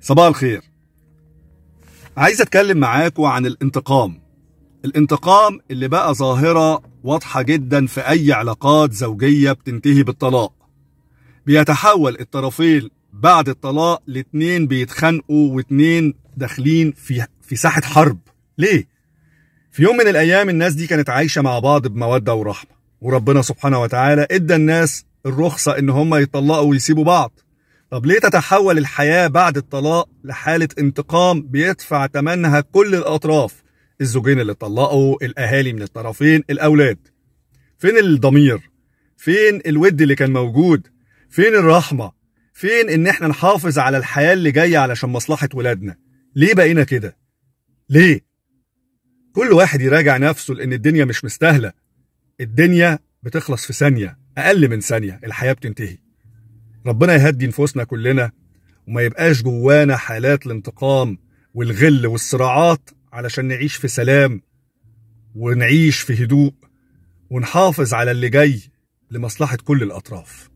صباح الخير عايز اتكلم معاكم عن الانتقام الانتقام اللي بقى ظاهرة واضحة جدا في اي علاقات زوجية بتنتهي بالطلاق بيتحول الطرفين بعد الطلاق لاتنين بيتخانقوا واتنين داخلين في في ساحة حرب ليه؟ في يوم من الايام الناس دي كانت عايشة مع بعض بمودة ورحمة وربنا سبحانه وتعالى ادى الناس الرخصة ان هم يطلقوا ويسيبوا بعض طب ليه تتحول الحياة بعد الطلاق لحالة انتقام بيدفع ثمنها كل الأطراف الزوجين اللي اتطلقوا الأهالي من الطرفين الأولاد فين الضمير فين الود اللي كان موجود فين الرحمة فين ان احنا نحافظ على الحياة اللي جاية علشان مصلحة ولادنا ليه بقينا كده ليه كل واحد يراجع نفسه لان الدنيا مش مستاهلة الدنيا بتخلص في ثانية اقل من ثانية الحياة بتنتهي ربنا يهدي نفوسنا كلنا وما يبقاش جوانا حالات الانتقام والغل والصراعات علشان نعيش في سلام ونعيش في هدوء ونحافظ على اللي جاي لمصلحة كل الأطراف